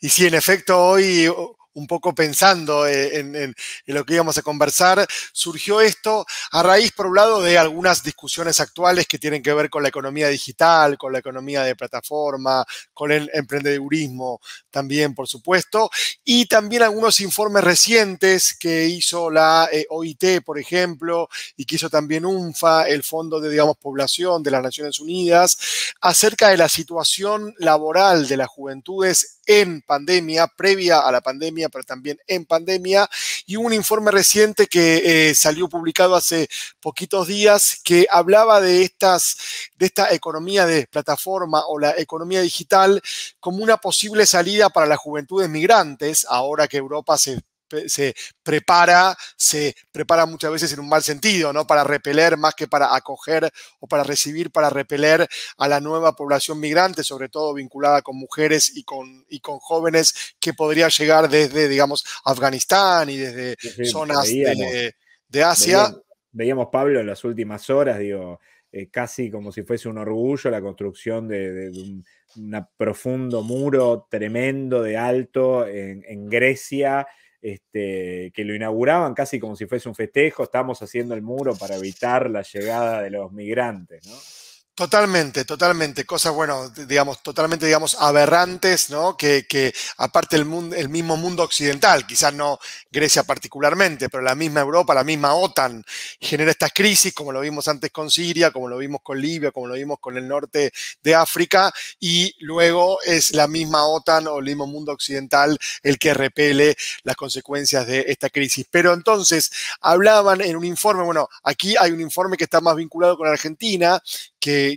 y si en efecto hoy un poco pensando eh, en, lo que íbamos a conversar, surgió esto a raíz, por un lado, de algunas discusiones actuales que tienen que ver con la economía digital, con la economía de plataforma, con el emprendedurismo también, por supuesto, y también algunos informes recientes que hizo la eh, OIT, por ejemplo, y que hizo también UNFA, el Fondo de, digamos, Población de las Naciones Unidas, acerca de la situación laboral de las juventudes en pandemia, previa a la pandemia, pero también en pandemia. Y un informe reciente que eh, salió publicado hace poquitos días que hablaba de, estas, de esta economía de plataforma o la economía digital como una posible salida para las juventudes migrantes, ahora que Europa se se prepara, se prepara muchas veces en un mal sentido, ¿no? Para repeler más que para acoger o para recibir, para repeler a la nueva población migrante, sobre todo vinculada con mujeres y con, y con jóvenes que podría llegar desde, digamos, Afganistán y desde zonas de, Asia. Veíamos, Pablo, en las últimas horas, digo, eh, casi como si fuese un orgullo la construcción de, un profundo muro tremendo de alto en Grecia, este, que lo inauguraban casi como si fuese un festejo, estamos haciendo el muro para evitar la llegada de los migrantes, ¿no? Totalmente, totalmente. Cosas, bueno, digamos, totalmente, digamos, aberrantes, ¿no? Que, aparte el, mundo, el mismo mundo occidental, quizás no Grecia particularmente, pero la misma Europa, la misma OTAN, genera estas crisis, como lo vimos antes con Siria, como lo vimos con Libia, como lo vimos con el norte de África, y luego es la misma OTAN o el mismo mundo occidental el que repele las consecuencias de esta crisis. Pero entonces, hablaban en un informe, bueno, aquí hay un informe que está más vinculado con Argentina, que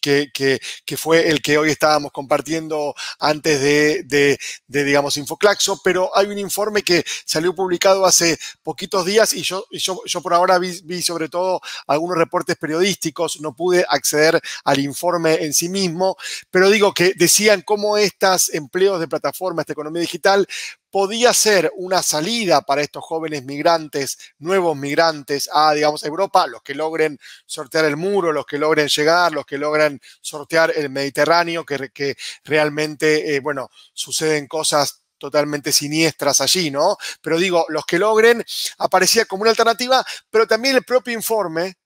que, que, que, fue el que hoy estábamos compartiendo antes de, de, de, digamos, Infoclaxo, pero hay un informe que salió publicado hace poquitos días y yo, yo, yo por ahora vi, vi, sobre todo algunos reportes periodísticos, no pude acceder al informe en sí mismo, pero digo que decían cómo estos empleos de plataforma, esta economía digital, podía ser una salida para estos jóvenes migrantes, nuevos migrantes a, digamos, Europa, los que logren sortear el muro, los que logren llegar, los que logran sortear el Mediterráneo, que, realmente, eh, bueno, suceden cosas totalmente siniestras allí, ¿no? Pero digo, los que logren aparecía como una alternativa, pero también el propio informe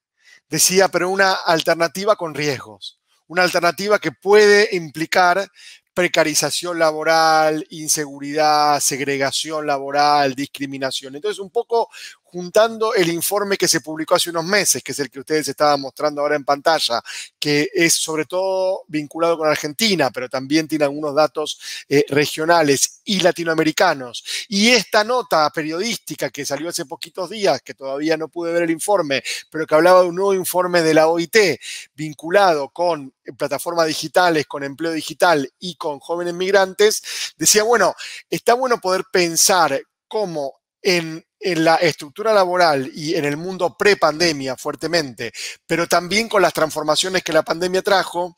decía, pero una alternativa con riesgos, una alternativa que puede implicar precarización laboral, inseguridad, segregación laboral, discriminación. Entonces, un poco, juntando el informe que se publicó hace unos meses, que es el que ustedes estaban mostrando ahora en pantalla, que es sobre todo vinculado con Argentina, pero también tiene algunos datos eh, regionales y latinoamericanos. Y esta nota periodística que salió hace poquitos días, que todavía no pude ver el informe, pero que hablaba de un nuevo informe de la OIT vinculado con eh, plataformas digitales, con empleo digital y con jóvenes migrantes, decía, bueno, está bueno poder pensar cómo en en la estructura laboral y en el mundo pre-pandemia fuertemente, pero también con las transformaciones que la pandemia trajo,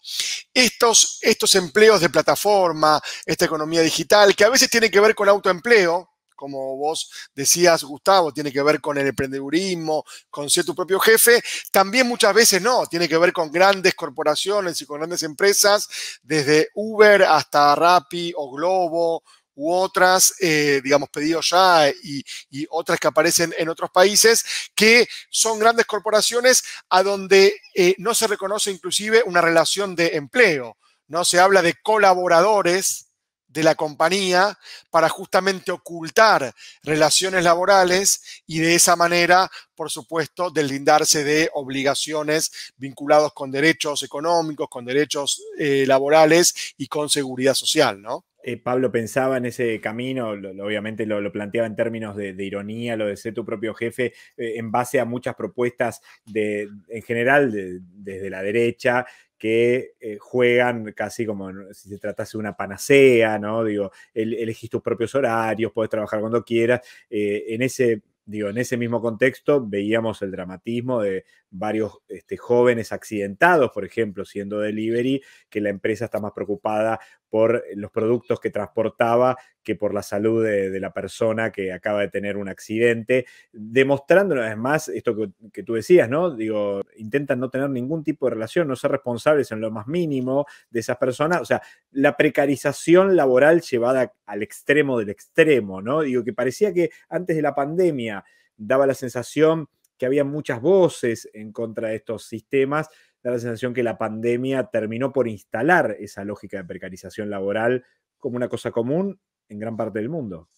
estos, estos empleos de plataforma, esta economía digital, que a veces tiene que ver con autoempleo, como vos decías, Gustavo, tiene que ver con el emprendedurismo, con ser tu propio jefe. También muchas veces no, tiene que ver con grandes corporaciones y con grandes empresas, desde Uber hasta Rappi o Globo u otras, eh, digamos, pedidos ya y, otras que aparecen en otros países, que son grandes corporaciones a donde eh, no se reconoce inclusive una relación de empleo, ¿no? Se habla de colaboradores de la compañía para justamente ocultar relaciones laborales y de esa manera, por supuesto, deslindarse de obligaciones vinculados con derechos económicos, con derechos eh, laborales y con seguridad social, ¿no? Eh, Pablo pensaba en ese camino, obviamente lo, planteaba en términos de, ironía, lo de ser tu propio jefe, eh, en base a muchas propuestas de, en general desde la derecha que eh, juegan casi como si se tratase de una panacea, ¿no? Digo, elegís tus propios horarios, puedes trabajar cuando quieras. en ese digo, en ese mismo contexto veíamos el dramatismo de varios este, jóvenes accidentados, por ejemplo, siendo delivery, que la empresa está más preocupada por eh, los productos que transportaba que por la salud de, la persona que acaba de tener un accidente, demostrando una vez más esto que, que, tú decías, ¿no? Digo, intentan no tener ningún tipo de relación, no ser responsables en lo más mínimo de esas personas, o sea, la precarización laboral llevada al extremo del extremo, ¿no? Digo, que parecía que antes de la pandemia daba la sensación había muchas voces en contra de estos sistemas, da la sensación que la pandemia terminó por instalar esa lógica de precarización laboral como una cosa común en gran parte del mundo.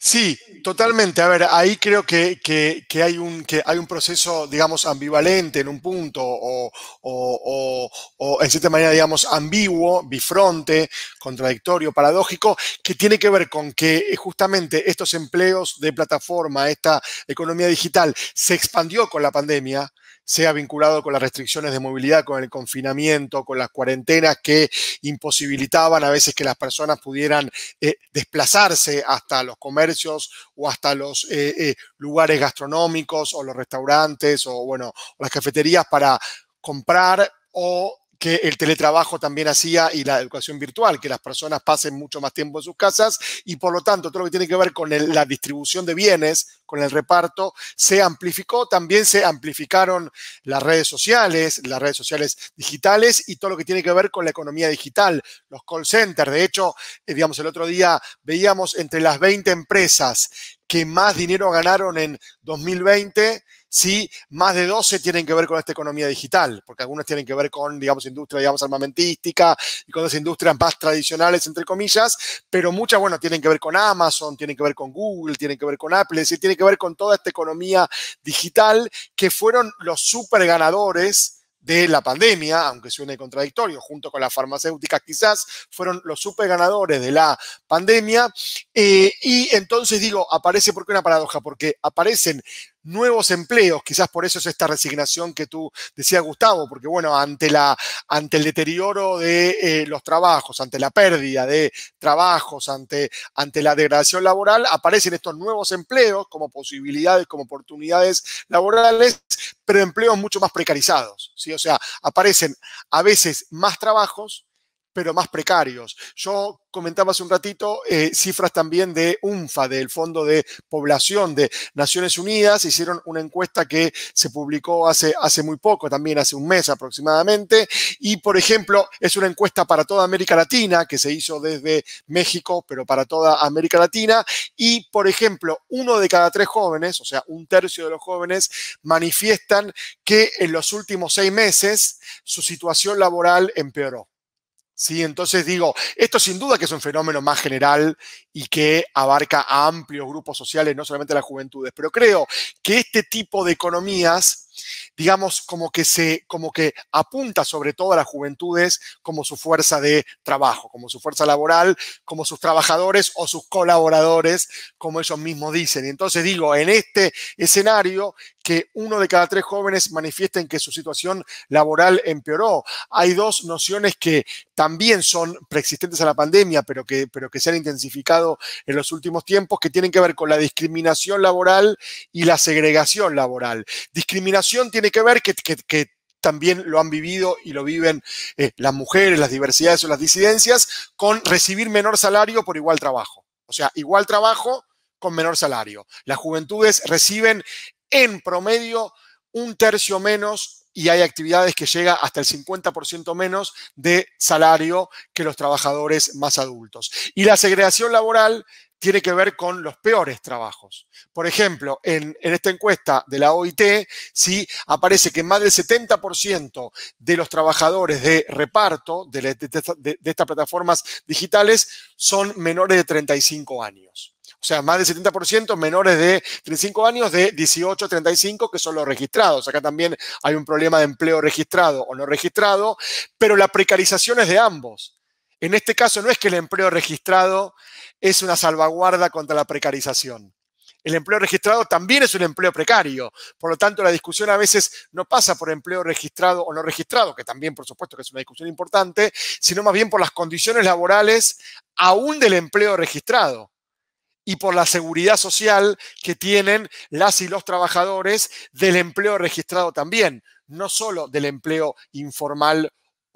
Sí, totalmente. A ver, ahí creo que, que, hay, un, que hay un proceso, digamos, ambivalente en un punto o, o, o, o, en cierta manera, digamos, ambiguo, bifronte, contradictorio, paradójico, que tiene que ver con que eh, justamente estos empleos de plataforma, esta economía digital, se expandió con la pandemia sea vinculado con las restricciones de movilidad, con el confinamiento, con las cuarentenas que imposibilitaban a veces que las personas pudieran eh, desplazarse hasta los comercios o hasta los eh, eh, lugares gastronómicos o los restaurantes o, bueno, las cafeterías para comprar o que el teletrabajo también hacía y la educación virtual, que las personas pasen mucho más tiempo en sus casas y por lo tanto todo lo que tiene que ver con la distribución de bienes, con el reparto, se amplificó. También se amplificaron las redes sociales, las redes sociales digitales y todo lo que tiene que ver con la economía digital, los call centers. De hecho, eh, digamos, el otro día veíamos entre las 20 empresas que más dinero ganaron en 2020, Sí, más de 12 tienen que ver con esta economía digital, porque algunas tienen que ver con, digamos, industria, digamos, armamentística y con las industrias más tradicionales, entre comillas, pero muchas, bueno, tienen que ver con Amazon, tienen que ver con Google, tienen que ver con Apple, tienen que ver con toda esta economía digital que fueron los super ganadores de la pandemia, aunque suene contradictorio, junto con las farmacéuticas quizás, fueron los super ganadores de la pandemia. Eh, y entonces digo, aparece porque una paradoja, porque aparecen nuevos empleos. Quizás por eso es esta resignación que tú decías, Gustavo, porque bueno, ante, la, ante el deterioro de eh, los trabajos, ante la pérdida de trabajos, ante, ante la degradación laboral, aparecen estos nuevos empleos como posibilidades, como oportunidades laborales, pero empleos mucho más precarizados. ¿sí? O sea, aparecen a veces más trabajos pero más precarios. Yo comentaba hace un ratito eh, cifras también de UNFA, del Fondo de Población de Naciones Unidas. Hicieron una encuesta que se publicó hace, hace muy poco, también hace un mes aproximadamente. Y, por ejemplo, es una encuesta para toda América Latina, que se hizo desde México, pero para toda América Latina. Y, por ejemplo, uno de cada tres jóvenes, o sea, un tercio de los jóvenes, manifiestan que en los últimos seis meses su situación laboral empeoró. ¿sí? Entonces digo, esto sin duda que es un fenómeno más general y que abarca a amplios grupos sociales, no solamente a las juventudes, pero creo que este tipo de economías digamos, como que se, como que apunta sobre todo a las juventudes como su fuerza de trabajo, como su fuerza laboral, como sus trabajadores o sus colaboradores, como ellos mismos dicen. Y entonces digo, en este escenario, que uno de cada tres jóvenes manifiesten que su situación laboral empeoró. Hay dos nociones que también son preexistentes a la pandemia, pero que, pero que se han intensificado en los últimos tiempos, que tienen que ver con la discriminación laboral y la segregación laboral. Discriminación tiene que ver que, que, también lo han vivido y lo viven eh, las mujeres, las diversidades o las disidencias, con recibir menor salario por igual trabajo. O sea, igual trabajo con menor salario. Las juventudes reciben en promedio un tercio menos y hay actividades que llega hasta el 50% menos de salario que los trabajadores más adultos. Y la segregación laboral tiene que ver con los peores trabajos. Por ejemplo, en, esta encuesta de la OIT, sí, aparece que más del 70% de los trabajadores de reparto de estas plataformas digitales son menores de 35 años o sea, más del 70% menores de 35 años de 18 a 35 que son los registrados. Acá también hay un problema de empleo registrado o no registrado, pero la precarización es de ambos. En este caso no es que el empleo registrado es una salvaguarda contra la precarización. El empleo registrado también es un empleo precario. Por lo tanto, la discusión a veces no pasa por empleo registrado o no registrado, que también, por supuesto, que es una discusión importante, sino más bien por las condiciones laborales aún del empleo registrado y por la seguridad social que tienen las y los trabajadores del empleo registrado también, no solo del empleo informal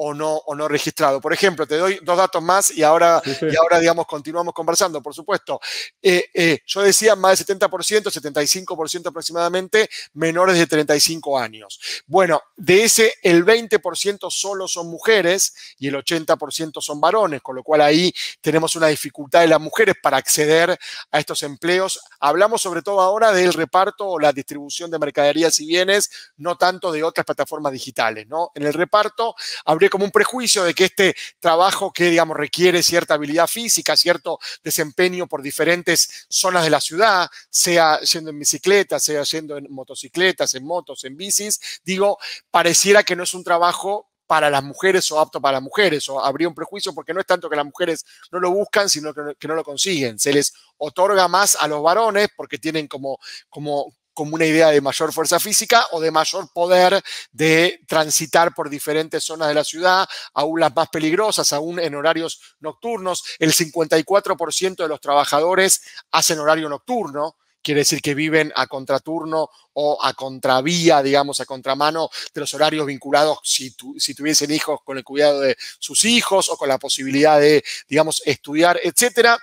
o no, o no registrado. Por ejemplo, te doy dos datos más y ahora, Y ahora digamos, continuamos conversando, por supuesto. Eh, eh, yo decía más del 70%, 75% aproximadamente, menores de 35 años. Bueno, de ese, el 20% solo son mujeres y el 80% son varones, con lo cual ahí tenemos una dificultad de las mujeres para acceder a estos empleos. Hablamos sobre todo ahora del reparto o la distribución de mercaderías y bienes, no tanto de otras plataformas digitales, ¿no? En el reparto habría como un prejuicio de que este trabajo que, digamos, requiere cierta habilidad física, cierto desempeño por diferentes zonas de la ciudad, sea yendo en bicicleta, sea yendo en motocicletas, en motos, en bicis, digo, pareciera que no es un trabajo para las mujeres o apto para las mujeres, o habría un prejuicio porque no es tanto que las mujeres no lo buscan, sino que no, que no lo consiguen. Se les otorga más a los varones porque tienen como, como, como una idea de mayor fuerza física o de mayor poder de transitar por diferentes zonas de la ciudad, aún las más peligrosas, aún en horarios nocturnos. El 54% de los trabajadores hacen horario nocturno, quiere decir que viven a contraturno o a contravía, digamos, a contramano de los horarios vinculados si, tuviesen hijos con el cuidado de sus hijos o con la posibilidad de, digamos, estudiar, etcétera.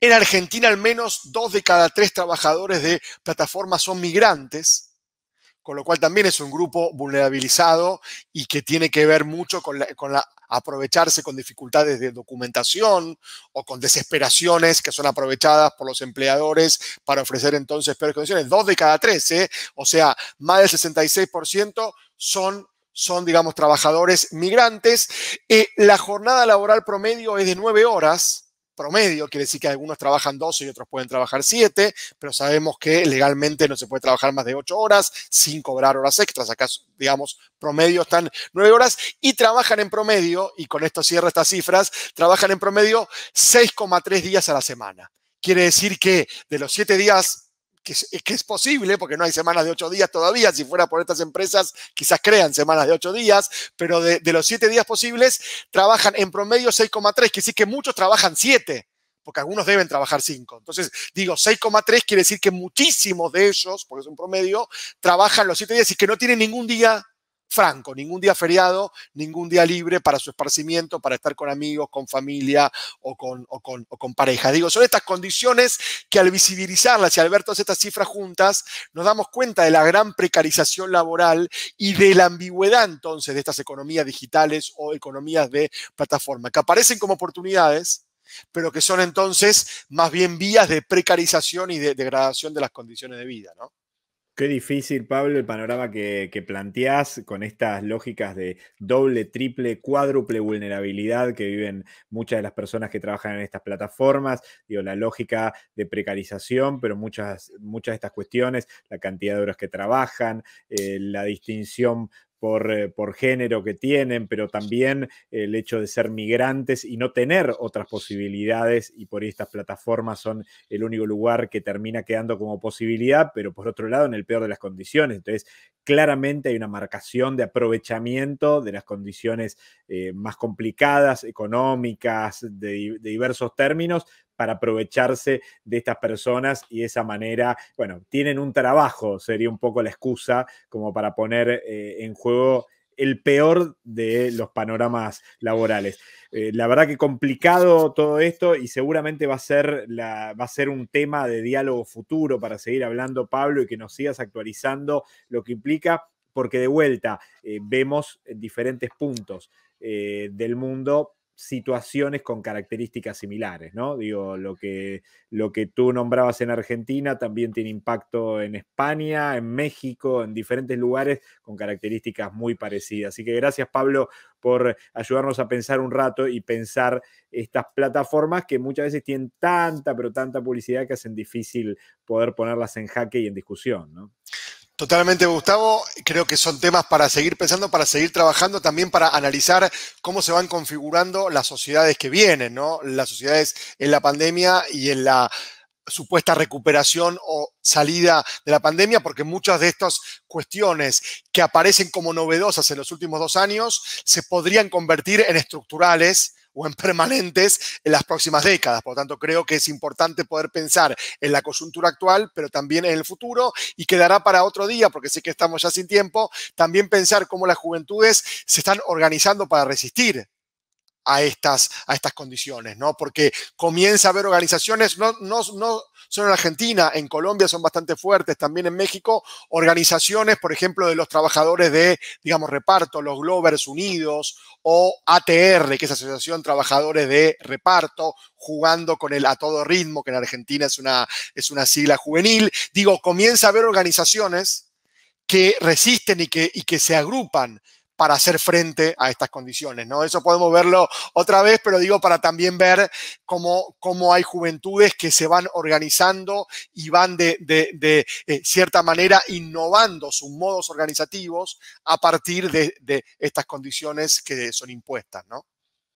En Argentina al menos dos de cada tres trabajadores de plataformas son migrantes, con lo cual también es un grupo vulnerabilizado y que tiene que ver mucho con, la, aprovecharse con dificultades de documentación o con desesperaciones que son aprovechadas por los empleadores para ofrecer entonces peores condiciones. Dos de cada tres, ¿eh? o sea, más del 66% son son, digamos, trabajadores migrantes. Eh, la jornada laboral promedio es de nueve horas, promedio, quiere decir que algunos trabajan 12 y otros pueden trabajar 7, pero sabemos que legalmente no se puede trabajar más de 8 horas sin cobrar horas extras. Acá, digamos, promedio están 9 horas y trabajan en promedio, y con esto cierro estas cifras, trabajan en promedio 6,3 días a la semana. Quiere decir que de los 7 días que es, posible, porque no hay semanas de ocho días todavía, si fuera por estas empresas, quizás crean semanas de ocho días, pero de, los siete días posibles, trabajan en promedio 6,3, que sí que muchos trabajan siete porque algunos deben trabajar cinco Entonces, digo, 6,3 quiere decir que muchísimos de ellos, porque es un promedio, trabajan los siete días y que no tienen ningún día franco, ningún día feriado, ningún día libre para su esparcimiento, para estar con amigos, con familia o con, o pareja. Digo, son estas condiciones que al visibilizarlas y al ver todas estas cifras juntas, nos damos cuenta de la gran precarización laboral y de la ambigüedad entonces de estas economías digitales o economías de plataforma, que aparecen como oportunidades, pero que son entonces más bien vías de precarización y de degradación de las condiciones de vida, ¿no? Qué difícil, Pablo, el panorama que, planteas planteás con estas lógicas de doble, triple, cuádruple vulnerabilidad que viven muchas de las personas que trabajan en estas plataformas. Digo, la lógica de precarización, pero muchas, muchas de estas cuestiones, la cantidad de horas que trabajan, eh, la distinción eh, por, género que tienen, pero también el hecho de ser migrantes y no tener otras posibilidades, y por estas plataformas son el único lugar que termina quedando como posibilidad, pero por otro lado, en el peor de las condiciones. Entonces, claramente hay una marcación de aprovechamiento de las condiciones eh, más complicadas, económicas, de diversos términos, para aprovecharse de estas personas y de esa manera, bueno, tienen un trabajo, sería un poco la excusa como para poner eh, en juego el peor de los panoramas laborales. Eh, la verdad que complicado todo esto y seguramente va a, ser va a ser un tema de diálogo futuro para seguir hablando, Pablo, y que nos sigas actualizando lo que implica, porque de vuelta eh, vemos diferentes puntos del mundo situaciones con características similares, ¿no? Digo, lo que, lo que tú nombrabas en Argentina también tiene impacto en España, en México, en diferentes lugares con características muy parecidas. Así que gracias, Pablo, por ayudarnos a pensar un rato y pensar estas plataformas que muchas veces tienen tanta, pero tanta publicidad que hacen difícil poder ponerlas en jaque y en discusión, ¿no? Totalmente, Gustavo. Creo que son temas para seguir pensando, para seguir trabajando, también para analizar cómo se van configurando las sociedades que vienen, ¿no? Las sociedades en la pandemia y en la supuesta recuperación o salida de la pandemia, porque muchas de estas cuestiones que aparecen como novedosas en los últimos dos años se podrían convertir en estructurales o en permanentes en las próximas décadas. Por lo tanto, creo que es importante poder pensar en la coyuntura actual, pero también en el futuro y quedará para otro día, porque sé que estamos ya sin tiempo, también pensar cómo las juventudes se están organizando para resistir a estas, a estas condiciones, ¿no? Porque comienza a haber organizaciones, no, no, no solo en Argentina, en Colombia son bastante fuertes, también en México, organizaciones, por ejemplo, de los trabajadores de, digamos, reparto, los Glovers Unidos o ATR, que es Asociación Trabajadores de Reparto, jugando con el a todo ritmo, que en Argentina es una, es una sigla juvenil. Digo, comienza a haber organizaciones que resisten y que, y que se agrupan para hacer frente a estas condiciones. ¿no? Eso podemos verlo otra vez, pero digo para también ver cómo, cómo hay juventudes que se van organizando y van de, de, de eh, cierta manera innovando sus modos organizativos a partir de, de estas condiciones que son impuestas. ¿no?